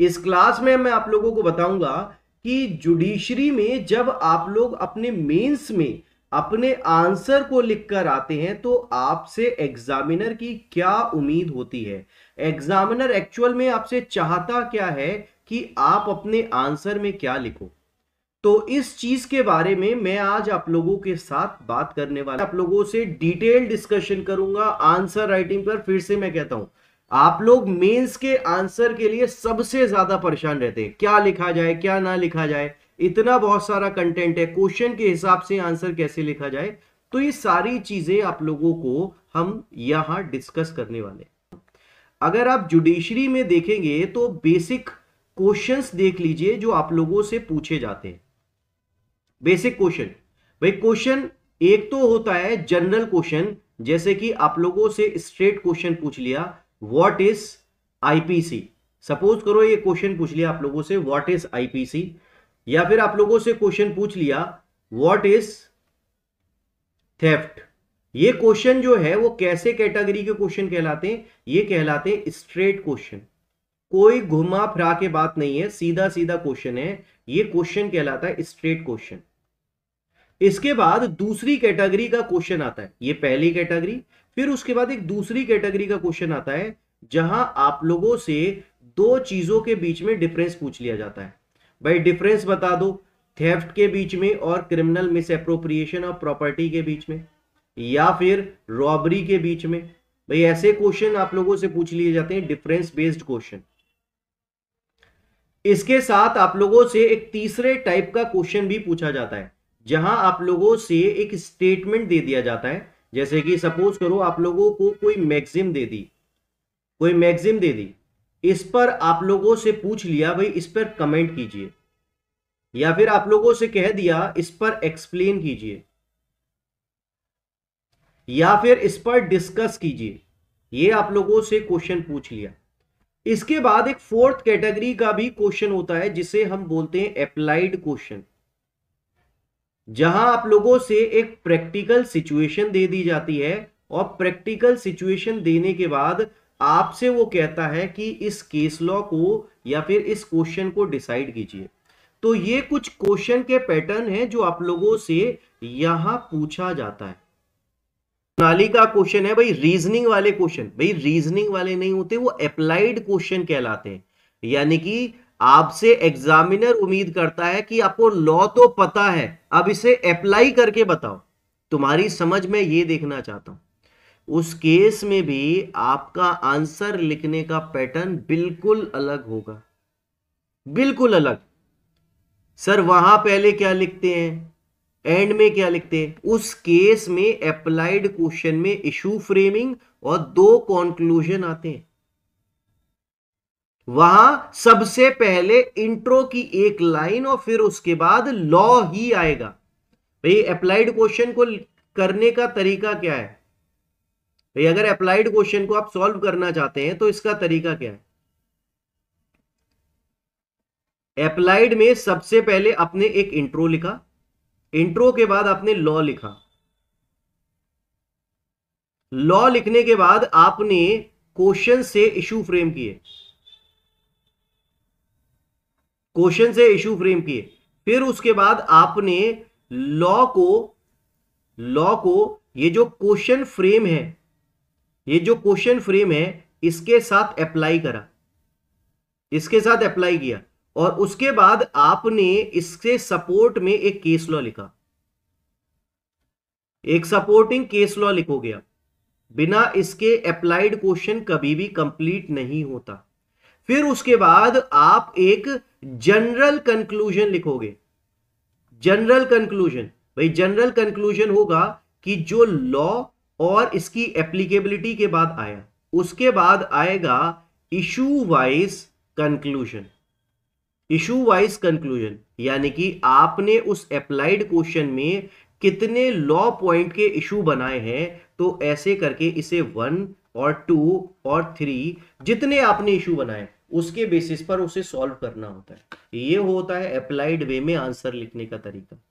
इस क्लास में मैं आप लोगों को बताऊंगा कि जुडिशरी में जब आप लोग अपने मेंस में अपने आंसर को लिखकर आते हैं तो आपसे एग्जामिनर की क्या उम्मीद होती है एग्जामिनर एक्चुअल में आपसे चाहता क्या है कि आप अपने आंसर में क्या लिखो तो इस चीज के बारे में मैं आज आप लोगों के साथ बात करने वाला आप लोगों से डिटेल डिस्कशन करूंगा आंसर राइटिंग पर फिर से मैं कहता हूं आप लोग मेंस के आंसर के लिए सबसे ज्यादा परेशान रहते हैं क्या लिखा जाए क्या ना लिखा जाए इतना बहुत सारा कंटेंट है क्वेश्चन के हिसाब से आंसर कैसे लिखा जाए तो ये सारी चीजें आप लोगों को हम यहां डिस्कस करने वाले अगर आप जुडिशरी में देखेंगे तो बेसिक क्वेश्चंस देख लीजिए जो आप लोगों से पूछे जाते हैं बेसिक क्वेश्चन भाई क्वेश्चन एक तो होता है जनरल क्वेश्चन जैसे कि आप लोगों से स्ट्रेट क्वेश्चन पूछ लिया व्हाट इज आईपीसी सपोज करो ये क्वेश्चन पूछ लिया आप लोगों से व्हाट इज आईपीसी या फिर आप लोगों से क्वेश्चन पूछ लिया व्हाट इज थेफ्ट ये क्वेश्चन जो है वो कैसे कैटेगरी के क्वेश्चन कहलाते हैं ये कहलाते हैं स्ट्रेट क्वेश्चन कोई घुमा फिरा के बात नहीं है सीधा सीधा क्वेश्चन है ये क्वेश्चन कहलाता है स्ट्रेट क्वेश्चन इसके बाद दूसरी कैटेगरी का क्वेश्चन आता है ये पहली कैटेगरी फिर उसके बाद एक दूसरी कैटेगरी का क्वेश्चन आता है जहां आप लोगों से दो चीजों के बीच में डिफरेंस पूछ लिया जाता है भाई डिफरेंस बता दो थेफ्ट के बीच में और criminal misappropriation of property के बीच में या फिर रॉबरी के बीच में भाई ऐसे क्वेश्चन आप लोगों से पूछ लिए जाते हैं डिफरेंस बेस्ड क्वेश्चन इसके साथ आप लोगों से एक तीसरे टाइप का क्वेश्चन भी पूछा जाता है जहां आप लोगों से एक स्टेटमेंट दे दिया जाता है जैसे कि सपोज करो आप लोगों को कोई मैगजिम दे दी कोई मैगजिम दे दी इस पर आप लोगों से पूछ लिया भाई इस पर कमेंट कीजिए या फिर आप लोगों से कह दिया इस पर एक्सप्लेन कीजिए या फिर इस पर डिस्कस कीजिए ये आप लोगों से क्वेश्चन पूछ लिया इसके बाद एक फोर्थ कैटेगरी का भी क्वेश्चन होता है जिसे हम बोलते हैं अप्लाइड क्वेश्चन जहां आप लोगों से एक प्रैक्टिकल सिचुएशन दे दी जाती है और प्रैक्टिकल सिचुएशन देने के बाद आपसे वो कहता है कि इस केस लॉ को या फिर इस क्वेश्चन को डिसाइड कीजिए तो ये कुछ क्वेश्चन के पैटर्न है जो आप लोगों से यहां पूछा जाता है नाली का क्वेश्चन है भाई रीजनिंग वाले क्वेश्चन भाई रीजनिंग वाले नहीं होते वो अप्लाइड क्वेश्चन कहलाते हैं यानी कि आपसे एग्जामिनर उम्मीद करता है कि आपको लॉ तो पता है अब इसे अप्लाई करके बताओ तुम्हारी समझ में ये देखना चाहता हूं उस केस में भी आपका आंसर लिखने का पैटर्न बिल्कुल अलग होगा बिल्कुल अलग सर वहां पहले क्या लिखते हैं एंड में क्या लिखते हैं उस केस में अप्लाइड क्वेश्चन में इशू फ्रेमिंग और दो कॉन्क्लूजन आते हैं वहां सबसे पहले इंट्रो की एक लाइन और फिर उसके बाद लॉ ही आएगा भाई अप्लाइड क्वेश्चन को करने का तरीका क्या है भाई अगर अप्लाइड क्वेश्चन को आप सॉल्व करना चाहते हैं तो इसका तरीका क्या है अप्लाइड में सबसे पहले आपने एक इंट्रो लिखा इंट्रो के बाद आपने लॉ लिखा लॉ लिखने के बाद आपने क्वेश्चन से इशू फ्रेम किए क्वेश्चन से इश्यू फ्रेम किए फिर उसके बाद आपने लॉ को लॉ को ये जो क्वेश्चन फ्रेम है ये जो क्वेश्चन फ्रेम है इसके साथ अप्लाई करा इसके साथ अप्लाई किया और उसके बाद आपने इसके सपोर्ट में एक केस लॉ लिखा एक सपोर्टिंग केस लॉ लिखोगे आप बिना इसके अप्लाइड क्वेश्चन कभी भी कंप्लीट नहीं होता फिर उसके बाद आप एक जनरल कंक्लूजन लिखोगे जनरल कंक्लूजन भाई जनरल कंक्लूजन होगा कि जो लॉ और इसकी एप्लीकेबिलिटी के बाद आया उसके बाद आएगा issue wise conclusion issue wise conclusion यानी कि आपने उस अप्लाइड क्वेश्चन में कितने लॉ पॉइंट के इशू बनाए हैं तो ऐसे करके इसे वन और टू और थ्री जितने आपने इशू बनाए उसके बेसिस पर उसे सॉल्व करना होता है ये होता है अप्लाइड वे में आंसर लिखने का तरीका